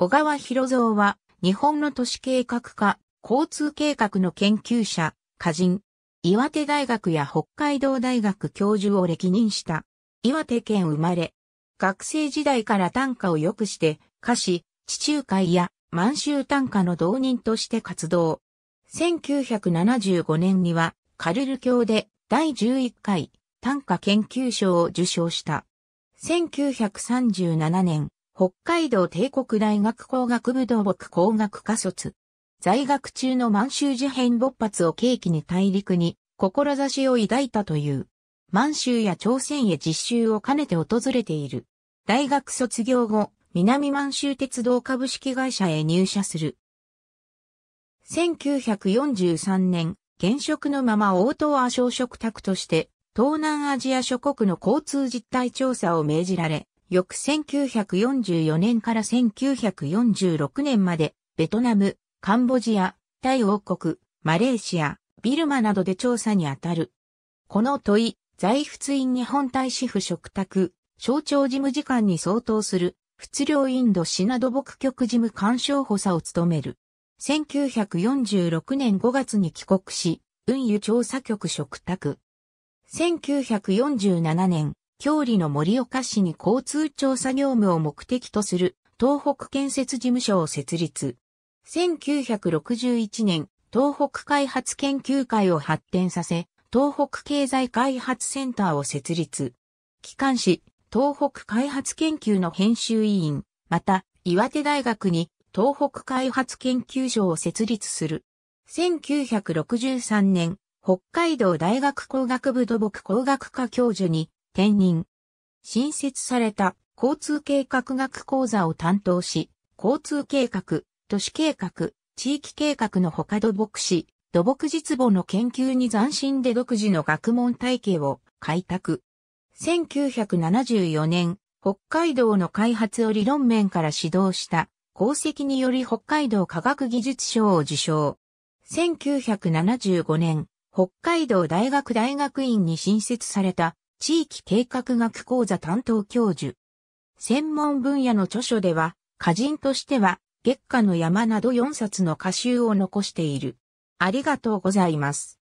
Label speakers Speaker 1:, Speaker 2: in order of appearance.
Speaker 1: 小川博造は、日本の都市計画家、交通計画の研究者、歌人、岩手大学や北海道大学教授を歴任した。岩手県生まれ。学生時代から短歌を良くして、歌詞、地中海や満州短歌の導人として活動。1975年には、カルル教で第11回短歌研究賞を受賞した。1937年、北海道帝国大学工学部土木工学科卒。在学中の満州事変勃発を契機に大陸に志を抱いたという。満州や朝鮮へ実習を兼ねて訪れている。大学卒業後、南満州鉄道株式会社へ入社する。1943年、現職のまま応答亜小食宅として、東南アジア諸国の交通実態調査を命じられ、翌1944年から1946年まで、ベトナム、カンボジア、タイ王国、マレーシア、ビルマなどで調査にあたる。この問い、在仏院日本大使府嘱託、省庁事務次官に相当する、仏領インドシナ土木局事務官省補佐を務める。1946年5月に帰国し、運輸調査局嘱託。1947年、郷里の森岡市に交通調査業務を目的とする東北建設事務所を設立。1961年、東北開発研究会を発展させ、東北経済開発センターを設立。機関紙、東北開発研究の編集委員、また、岩手大学に東北開発研究所を設立する。1963年、北海道大学工学部土木工学科教授に転任。新設された交通計画学講座を担当し、交通計画、都市計画、地域計画の他土木士、土木実母の研究に斬新で独自の学問体系を開拓。1974年、北海道の開発を理論面から指導した功績により北海道科学技術賞を受賞。1975年、北海道大学大学院に新設された地域計画学講座担当教授。専門分野の著書では、歌人としては、月下の山など4冊の歌集を残している。ありがとうございます。